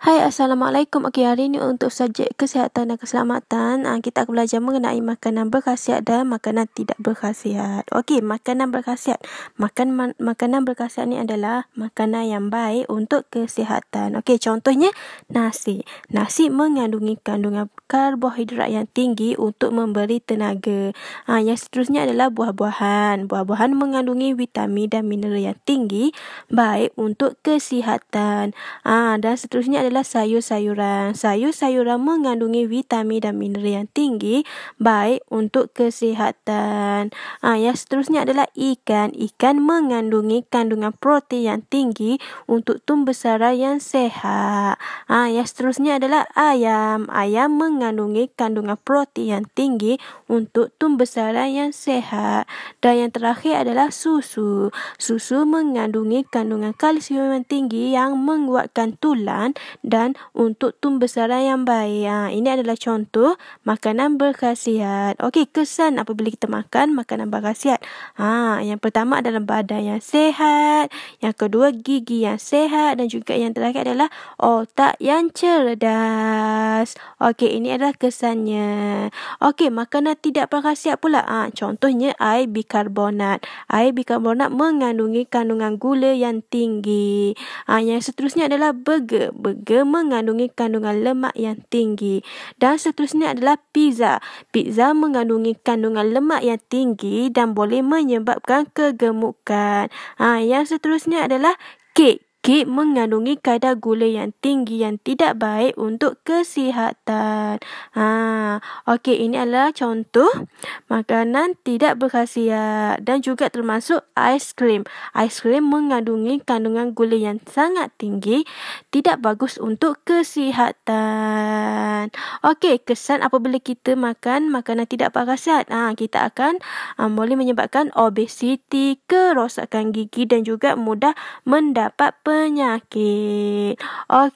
Hai Assalamualaikum okay, Hari ini untuk subjek kesihatan dan keselamatan ah, Kita akan belajar mengenai makanan berkhasiat dan makanan tidak berkhasiat Okey, makanan berkhasiat Makan, Makanan berkhasiat ni adalah makanan yang baik untuk kesihatan Okey, contohnya nasi Nasi mengandungi kandungan karbohidrat yang tinggi untuk memberi tenaga ha, Yang seterusnya adalah buah-buahan Buah-buahan mengandungi vitamin dan mineral yang tinggi Baik untuk kesihatan ha, Dan seterusnya adalah adalah sayur-sayuran. Sayur-sayuran mengandungi vitamin dan mineral yang tinggi, baik untuk kesihatan. Ah, ha, yang seterusnya adalah ikan. Ikan mengandungi kandungan protein yang tinggi untuk tumbesara yang sehat. Ah, ha, yang seterusnya adalah ayam. Ayam mengandungi kandungan protein yang tinggi untuk tumbesara yang sehat. Dan yang terakhir adalah susu. Susu mengandungi kandungan kalsium yang tinggi yang menguatkan tulang dan untuk tumbesaran yang baik. Ha, ini adalah contoh makanan berkhasiat. Okey, kesan apabila kita makan makanan berkhasiat. Ha, yang pertama adalah badan yang sehat, yang kedua gigi yang sehat dan juga yang terakhir adalah otak yang cerdas. Okey, ini adalah kesannya. Okey, makanan tidak berkhasiat pula. Ha, contohnya air bikarbonat. Air bikarbonat mengandungi kandungan gula yang tinggi. Ha, yang seterusnya adalah burger. Burger juga mengandungi kandungan lemak yang tinggi. Dan seterusnya adalah pizza. Pizza mengandungi kandungan lemak yang tinggi dan boleh menyebabkan kegemukan. Ha, yang seterusnya adalah kek kek mengandungi kadar gula yang tinggi yang tidak baik untuk kesihatan. Ha, okey ini adalah contoh makanan tidak berkhasiat dan juga termasuk aiskrim. Aiskrim mengandungi kandungan gula yang sangat tinggi, tidak bagus untuk kesihatan. Okey, kesan apabila kita makan makanan tidak berkhasiat? Ha, kita akan ha, boleh menyebabkan obesiti, kerosakan gigi dan juga mudah mendapat penyakit. Okay.